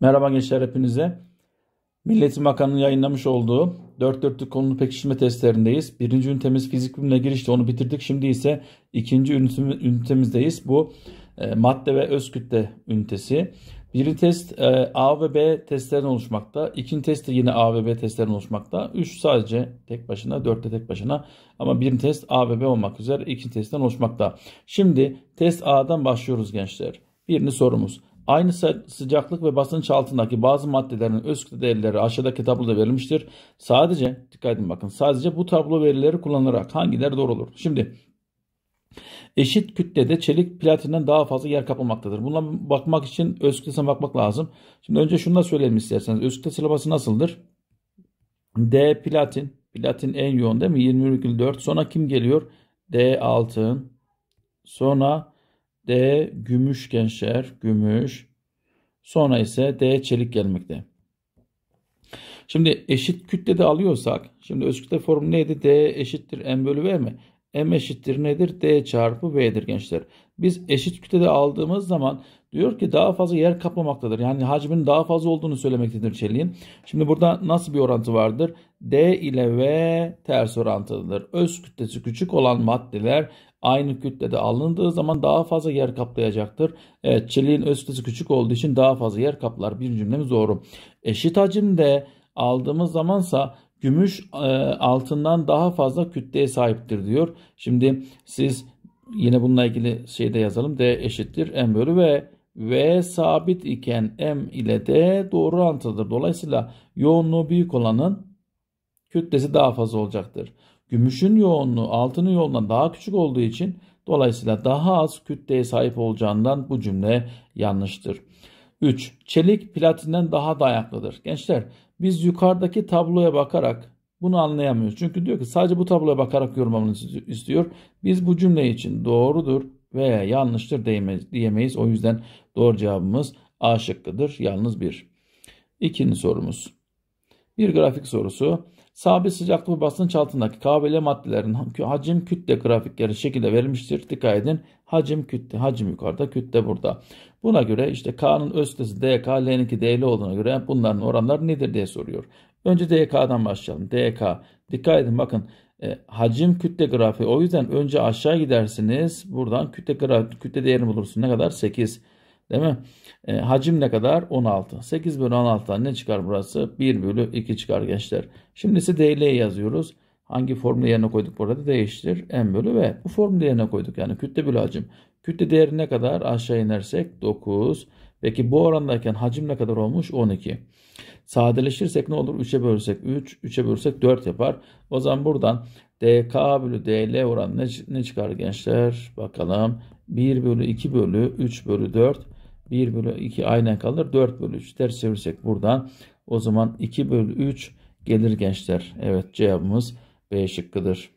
Merhaba gençler hepinize. Milletin Bakanı'nın yayınlamış olduğu 4 dörtlük konulu pekiştirme testlerindeyiz. Birinci ünitemiz fizik bilimine girişti onu bitirdik. Şimdi ise ikinci ünitemizdeyiz. Bu e, madde ve öz kütle ünitesi. Birinci test e, A ve B testlerinden oluşmakta. İkinci test de yine A ve B testlerinden oluşmakta. Üç sadece tek başına, dört de tek başına. Ama birinci test A ve B olmak üzere ikinci testten oluşmakta. Şimdi test A'dan başlıyoruz gençler. Birini sorumuz. Aynı sıcaklık ve basınç altındaki bazı maddelerin öz değerleri aşağıdaki tabloda verilmiştir. Sadece dikkat edin bakın sadece bu tablo verileri kullanarak hangileri doğru olur? Şimdi eşit kütlede çelik platinden daha fazla yer kaplamaktadır. Buna bakmak için öz kütlesine bakmak lazım. Şimdi önce şunu da söyleyelim isterseniz. Öz kütle sıralaması nasıldır? D platin. Platin en yoğun değil mi? 20,4. Sonra kim geliyor? D altın. Sonra D gümüş gençler, gümüş. Sonra ise D çelik gelmekte. Şimdi eşit kütlede alıyorsak, şimdi öz kütle formu neydi? D eşittir M bölü V mi? M eşittir nedir? D çarpı V'dir gençler. Biz eşit kütlede aldığımız zaman Diyor ki daha fazla yer kaplamaktadır. Yani hacmin daha fazla olduğunu söylemektedir çeliğin. Şimdi burada nasıl bir orantı vardır? D ile V ters orantılıdır. Öz kütlesi küçük olan maddeler aynı kütlede alındığı zaman daha fazla yer kaplayacaktır. Evet çeliğin öz kütlesi küçük olduğu için daha fazla yer kaplar. Bir cümlemiz doğru. Eşit hacimde aldığımız zamansa gümüş e, altından daha fazla kütleye sahiptir diyor. Şimdi siz yine bununla ilgili şeyde yazalım. D eşittir M bölü V V sabit iken M ile de doğru orantıdır. Dolayısıyla yoğunluğu büyük olanın kütlesi daha fazla olacaktır. Gümüşün yoğunluğu altının yoğunluğundan daha küçük olduğu için dolayısıyla daha az kütleye sahip olacağından bu cümle yanlıştır. 3. Çelik platinden daha dayaklıdır. Gençler biz yukarıdaki tabloya bakarak bunu anlayamıyoruz. Çünkü diyor ki sadece bu tabloya bakarak yorumlamanızı istiyor. Biz bu cümle için doğrudur, veya yanlıştır diyemeyiz. O yüzden doğru cevabımız A şıkkıdır. Yalnız bir. İkinci sorumuz. Bir grafik sorusu. Sabit sıcaklık ve basınç altındaki KBL maddelerin hacim kütle grafikleri şekilde verilmiştir. Dikkat edin. Hacim kütle, hacim yukarıda, kütle burada. Buna göre işte K'nın öz kütlesi DK, L'ninki DL olduğuna göre bunların oranları nedir diye soruyor. Önce DK'dan başlayalım. DK. Dikkat edin bakın e, hacim kütle grafiği. O yüzden önce aşağı gidersiniz. Buradan kütle grafiği, kütle değerini bulursun. Ne kadar? 8. Değil mi? E, hacim ne kadar? 16. 8 bölü 16'dan ne çıkar burası? 1 bölü 2 çıkar gençler. Şimdi ise DL yazıyoruz. Hangi formülü yerine koyduk burada değiştir. M bölü ve Bu formülü yerine koyduk yani kütle bölü hacim. Kütle değeri ne kadar? Aşağı inersek 9. 9. Peki bu orandayken hacim ne kadar olmuş? 12. Sadeleşirsek ne olur? 3'e bölsek 3, 3'e bölsek 4 yapar. O zaman buradan DK bölü DL oranı ne, ne çıkar gençler? Bakalım. 1 bölü 2 bölü 3 bölü 4. 1 bölü 2 aynen kalır. 4 bölü 3 ters çevirsek buradan. O zaman 2 bölü 3 gelir gençler. Evet cevabımız B şıkkıdır.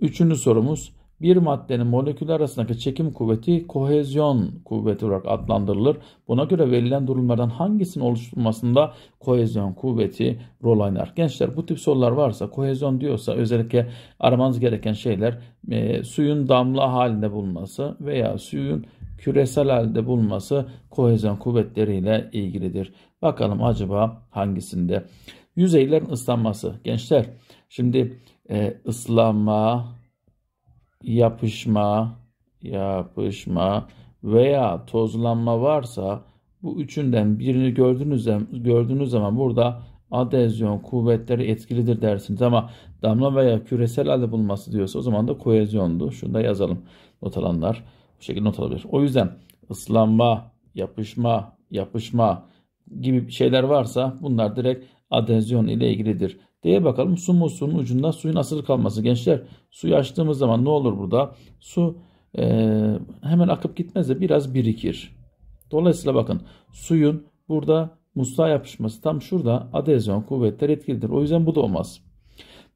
Üçüncü sorumuz bir maddenin molekül arasındaki çekim kuvveti kohezyon kuvveti olarak adlandırılır. Buna göre verilen durumlardan hangisinin oluşturulmasında kohezyon kuvveti rol oynar? Gençler bu tip sorular varsa kohezyon diyorsa özellikle aramanız gereken şeyler e, suyun damla halinde bulunması veya suyun küresel halde bulunması kohezyon kuvvetleriyle ilgilidir. Bakalım acaba hangisinde? Yüzeylerin ıslanması. Gençler şimdi e, ıslanma, yapışma, yapışma veya tozlanma varsa bu üçünden birini gördüğünüz zaman, gördüğünüz zaman burada adezyon kuvvetleri etkilidir dersiniz ama damla veya küresel halde bulunması diyorsa o zaman da koezyondu. Şunu da yazalım not alanlar. Bu şekilde not alabilir. O yüzden ıslanma, yapışma, yapışma gibi şeyler varsa bunlar direkt adezyon ile ilgilidir. D'ye bakalım. Su musluğunun ucunda suyun asılı kalması. Gençler suyu açtığımız zaman ne olur burada? Su e, hemen akıp gitmez de biraz birikir. Dolayısıyla bakın suyun burada musluğa yapışması tam şurada adezyon kuvvetler etkilidir. O yüzden bu da olmaz.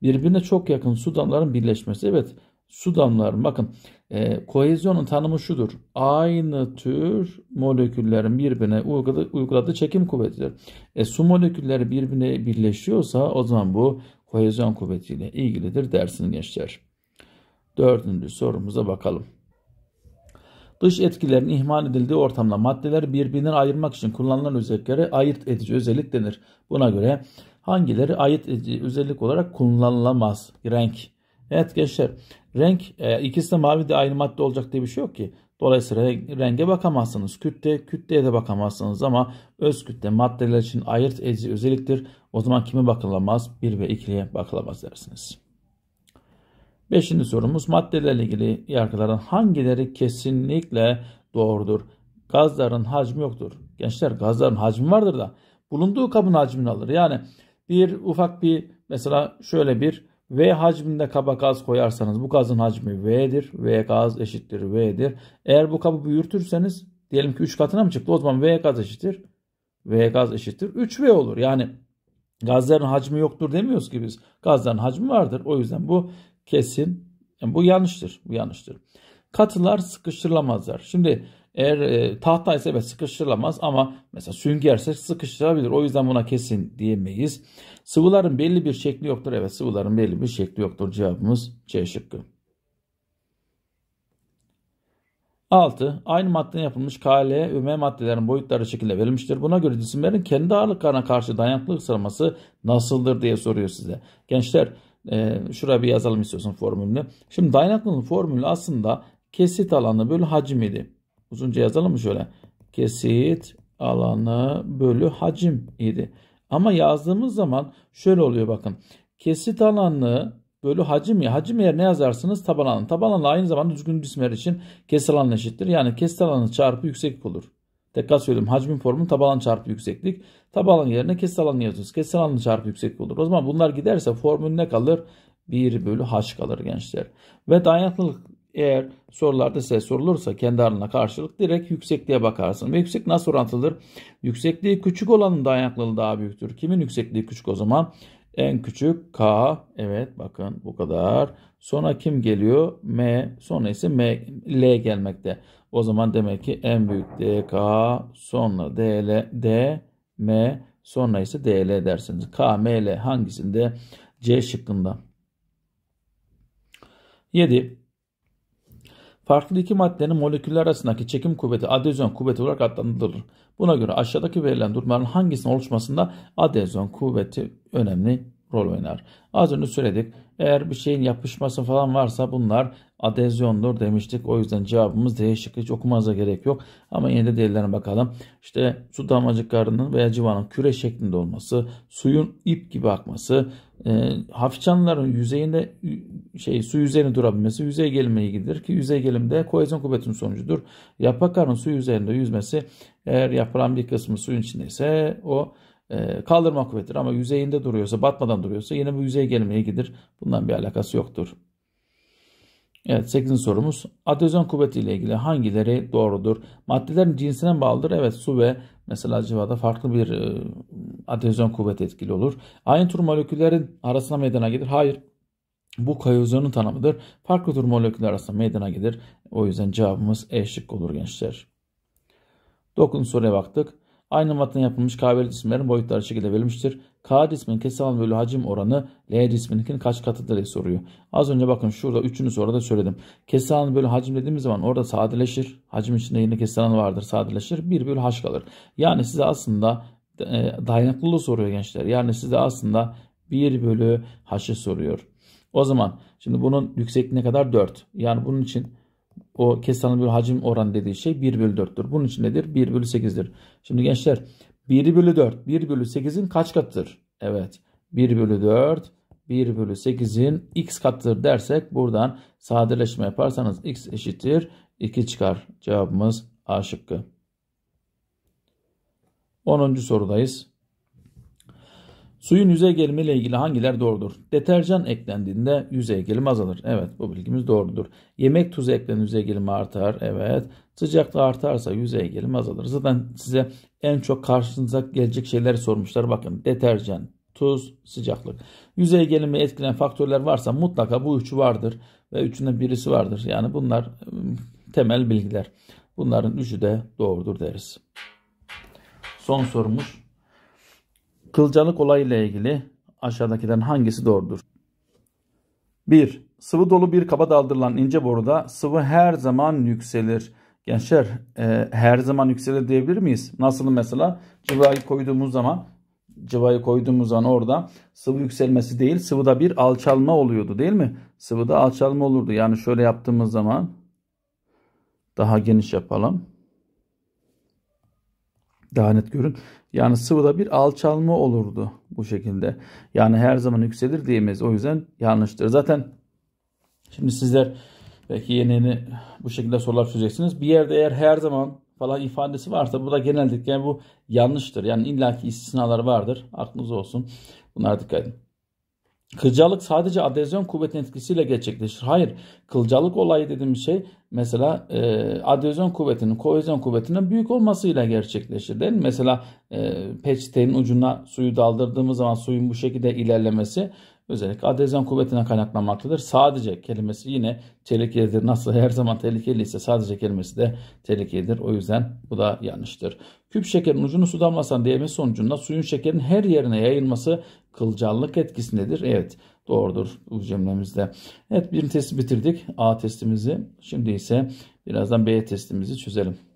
Birbirine çok yakın su damlaların birleşmesi. Evet su damlar. Bakın e, kohezyonun tanımı şudur. Aynı tür moleküllerin birbirine uyguladığı, uyguladığı çekim kuvvetidir. E, su molekülleri birbirine birleşiyorsa o zaman bu kohezyon kuvvetiyle ilgilidir dersin gençler. Dördüncü sorumuza bakalım. Dış etkilerin ihmal edildiği ortamda maddeler birbirinden ayırmak için kullanılan özelliklere ayırt edici özellik denir. Buna göre hangileri ayırt edici özellik olarak kullanılamaz? Renk, Evet gençler renk e, ikisi de mavi de aynı madde olacak diye bir şey yok ki. Dolayısıyla renge bakamazsınız. Kütle, kütleye de bakamazsınız ama öz kütle maddeler için ayırt edici özelliktir. O zaman kime bakılamaz? 1 ve 2'ye bakılamaz dersiniz. Beşinci sorumuz maddelerle ilgili yargıların hangileri kesinlikle doğrudur? Gazların hacmi yoktur. Gençler gazların hacmi vardır da bulunduğu kabın hacmini alır. Yani bir ufak bir mesela şöyle bir V hacminde kaba gaz koyarsanız bu gazın hacmi V'dir. V gaz eşittir V'dir. Eğer bu kabı büyütürseniz diyelim ki 3 katına mı çıktı? O zaman V gaz eşittir. V gaz eşittir. 3V olur. Yani gazların hacmi yoktur demiyoruz ki biz. Gazların hacmi vardır. O yüzden bu kesin. Yani bu yanlıştır. Bu yanlıştır. Katılar sıkıştırılamazlar. Şimdi eğer e, tahta ise evet sıkıştırılamaz ama mesela süngerse sıkıştırabilir. O yüzden buna kesin diyemeyiz. Sıvıların belli bir şekli yoktur. Evet sıvıların belli bir şekli yoktur. Cevabımız C şıkkı. 6. Aynı maddeden yapılmış KL ve M maddelerin boyutları şekilde verilmiştir. Buna göre cisimlerin kendi ağırlıklarına karşı dayanıklılık sıralaması nasıldır diye soruyor size. Gençler e, şuraya bir yazalım istiyorsun formülünü. Şimdi dayanıklılığın formülü aslında kesit alanı bölü hacim idi uzunca yazalım mı şöyle? Kesit alanı bölü hacim idi. Ama yazdığımız zaman şöyle oluyor bakın. Kesit alanı bölü hacim ya. Hacim yerine yazarsınız taban alanı. Taban alanı aynı zamanda düzgün cisimler için kesit alanı eşittir. Yani kesit alanı çarpı yükseklik olur. Tekrar söyleyeyim. Hacmin formu taban çarpı yükseklik. Taban alanı yerine kesit alanı yazıyoruz. Kesit alanı çarpı yükseklik olur. O zaman bunlar giderse formül ne kalır? 1 bölü h kalır gençler. Ve dayanıklılık eğer sorularda size sorulursa kendi aralığına karşılık direkt yüksekliğe bakarsın. Ve yüksek nasıl orantılıdır? Yüksekliği küçük olanın dayanıklılığı daha büyüktür. Kimin yüksekliği küçük o zaman? En küçük K. Evet bakın bu kadar. Sonra kim geliyor? M. Sonra ise M, L gelmekte. O zaman demek ki en büyük D K sonra D L D, M sonra ise D L dersiniz. K, M, L hangisinde? C şıkkında. 7. Farklı iki maddenin moleküller arasındaki çekim kuvveti adezyon kuvveti olarak adlandırılır. Buna göre aşağıdaki verilen durumların hangisinin oluşmasında adezyon kuvveti önemli rol oynar. Az önce söyledik. Eğer bir şeyin yapışması falan varsa bunlar adezyondur demiştik. O yüzden cevabımız D şıkkı hiç okumanıza gerek yok. Ama yine de diğerlerine bakalım. İşte su damlacıklarının veya civanın küre şeklinde olması, suyun ip gibi akması, e, hafif canlıların yüzeyinde şey su yüzeyine durabilmesi yüzey gelimine ilgilidir ki yüzey gelim de kohezyon kuvvetinin sonucudur. Yaprakların su yüzeyinde yüzmesi eğer yaprağın bir kısmı suyun içindeyse o ee, kaldırma kuvvetidir. Ama yüzeyinde duruyorsa, batmadan duruyorsa yine bu yüzeye gelmeye gidir. Bundan bir alakası yoktur. Evet 8. sorumuz. Adhezyon kuvveti ile ilgili hangileri doğrudur? Maddelerin cinsine bağlıdır. Evet su ve mesela civada farklı bir e, adhezyon kuvveti etkili olur. Aynı tür moleküllerin arasına meydana gelir. Hayır. Bu kohezyonun tanımıdır. Farklı tür moleküller arasında meydana gelir. O yüzden cevabımız E olur gençler. 9. soruya baktık. Aynı matın yapılmış KBL cisimlerin boyutları şekilde verilmiştir. K cismin kesal bölü hacim oranı L cismininkinin kaç katıdır diye soruyor. Az önce bakın şurada üçünü soruda söyledim. Kesal bölü hacim dediğimiz zaman orada sadeleşir. Hacim içinde yine kesal vardır sadeleşir. 1 bölü h kalır. Yani size aslında e, dayanıklılığı soruyor gençler. Yani size aslında 1 bölü h'ı soruyor. O zaman şimdi bunun yüksekliğine kadar 4. Yani bunun için o kesanın bir hacim oranı dediği şey 1 bölü 4'tür. Bunun için nedir? 1 bölü 8'dir. Şimdi gençler 1 bölü 4, 1 bölü 8'in kaç katıdır? Evet 1 bölü 4, 1 bölü 8'in x katıdır dersek buradan sadeleşme yaparsanız x eşittir 2 çıkar. Cevabımız A şıkkı. 10. sorudayız. Suyun yüzey gerimi ile ilgili hangiler doğrudur? Deterjan eklendiğinde yüzey gerimi azalır. Evet bu bilgimiz doğrudur. Yemek tuzu eklendiğinde yüzey gerimi artar. Evet. Sıcaklık artarsa yüzey gerimi azalır. Zaten size en çok karşınıza gelecek şeyleri sormuşlar. Bakın deterjan, tuz, sıcaklık. Yüzey gelimi etkilen faktörler varsa mutlaka bu üçü vardır ve üçünden birisi vardır. Yani bunlar ıı, temel bilgiler. Bunların üçü de doğrudur deriz. Son sorumuz Kılcalık olayıyla ilgili aşağıdakilerin hangisi doğrudur? 1. Sıvı dolu bir kaba daldırılan ince boruda sıvı her zaman yükselir. Gençler e, her zaman yükselir diyebilir miyiz? Nasıl mesela cıvayı koyduğumuz zaman cıvayı koyduğumuz zaman orada sıvı yükselmesi değil sıvıda bir alçalma oluyordu değil mi? Sıvıda alçalma olurdu. Yani şöyle yaptığımız zaman daha geniş yapalım daha net görün. Yani sıvıda bir alçalma olurdu bu şekilde. Yani her zaman yükselir diyemeyiz. O yüzden yanlıştır. Zaten şimdi sizler belki yeni yeni bu şekilde sorular çözeceksiniz. Bir yerde eğer her zaman falan ifadesi varsa bu da genellikle yani bu yanlıştır. Yani illaki istisnalar vardır. Aklınız olsun. Bunlara dikkat edin. Kılcalık sadece adezyon kuvvetinin etkisiyle gerçekleşir. Hayır. Kılcalık olayı dediğim şey mesela e, adezyon kuvvetinin, kohezyon kuvvetinin büyük olmasıyla gerçekleşir değil mi? Mesela e, peçetenin ucuna suyu daldırdığımız zaman suyun bu şekilde ilerlemesi özellikle adezyon kuvvetine kaynaklanmaktadır. Sadece kelimesi yine tehlikelidir. Nasıl her zaman tehlikeli ise sadece kelimesi de tehlikelidir. O yüzden bu da yanlıştır. Küp şekerin ucunu su damlasan değmesi sonucunda suyun şekerin her yerine yayılması kılcallık etkisindedir. Evet doğrudur bu cümlemizde. Evet bir testi bitirdik. A testimizi. Şimdi ise birazdan B testimizi çözelim.